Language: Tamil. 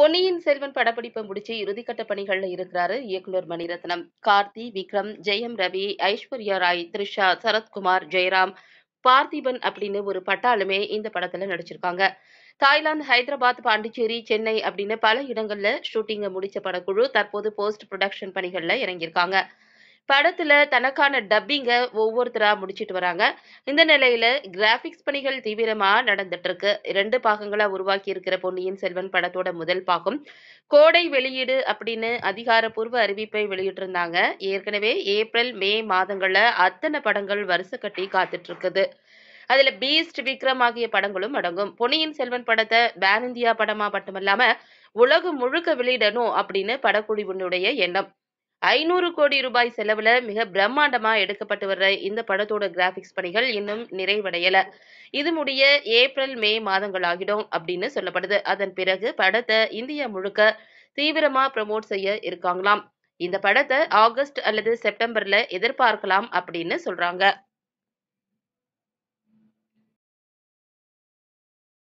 பொன்னியின் செல்வன் படப்பிடிப்பை முடிச்சு இறுதிக்கட்ட பணிகள்ல இருக்கிறாரு இயக்குனர் மணிரத்னம் கார்த்தி விக்ரம் ஜெயம் ரவி ஐஸ்வர்யா ராய் த்ரிஷா சரத்குமார் ஜெயராம் பார்த்திபன் அப்படின்னு ஒரு பட்டாலுமே இந்த படத்துல நடிச்சிருக்காங்க தாய்லாந்து ஹைதராபாத் பாண்டிச்சேரி சென்னை அப்படின்னு பல இடங்கள்ல ஷூட்டிங்கை முடிச்ச படக்குழு தற்போது போஸ்ட் ப்ரொடக்ஷன் பணிகள்ல இறங்கியிருக்காங்க படத்துல தனக்கான டப்பிங்க ஒவ்வொருத்தரா முடிச்சிட்டு வராங்க. இந்த நிலையில கிராபிக்ஸ் பணிகள் தீவிரமா நடந்துட்டு இருக்கு. ரெண்டு பாகங்களா உருவாக்கி இருக்கிற பொன்னியின் செல்வன் படத்தோட முதல் பாகம், கோடை வெளியீடு அப்படின்னு அதிகாரப்பூர்வ அறிவிப்பை வெளியிட்டிருந்தாங்க. ஏற்கனவே ஏப்ரல், மே மாதங்கள்ல அத்தனை படங்கள் வருச கட்டி காத்துட்டு இருக்குது. அதுல பீஸ்ட், விக்ரம் ஆகிய படங்களும் அடங்கும். பொன்னியின் செல்வன் படத்தை பேன் இந்தியா படமா மட்டுமல்லாம உலகம் முழுக்க வெளியிடணும் அப்படின்னு படக்குழுவினுடைய எண்ணம். ஐநூறு கோடி ரூபாய் செலவுல மிக பிரம்மாண்டமா எடுக்கப்பட்டு வர்ற இந்த படத்தோட கிராபிக்ஸ் பணிகள் இன்னும் நிறைவடையல இது முடிய ஏப்ரல் மே மாதங்கள் ஆகிடும் அப்படின்னு சொல்லப்படுது அதன் பிறகு படத்தை இந்தியா முழுக்க தீவிரமா ப்ரமோட் செய்ய இருக்காங்களாம் இந்த படத்தை ஆகஸ்ட் அல்லது செப்டம்பர்ல எதிர்பார்க்கலாம் அப்படின்னு சொல்றாங்க